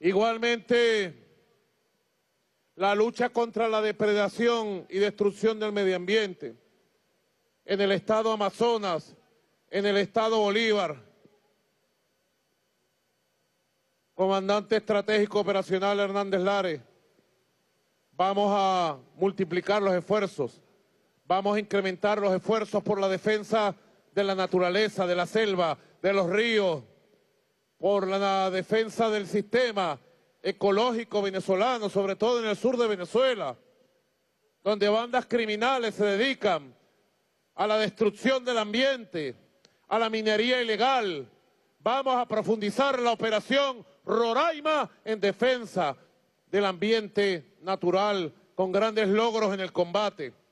Igualmente, la lucha contra la depredación y destrucción del medio ambiente en el estado Amazonas, en el estado Bolívar. Comandante Estratégico Operacional Hernández Lares, vamos a multiplicar los esfuerzos, vamos a incrementar los esfuerzos por la defensa de la naturaleza, de la selva, de los ríos, por la defensa del sistema ecológico venezolano, sobre todo en el sur de Venezuela, donde bandas criminales se dedican a la destrucción del ambiente, a la minería ilegal. Vamos a profundizar la operación Roraima en defensa del ambiente natural, con grandes logros en el combate.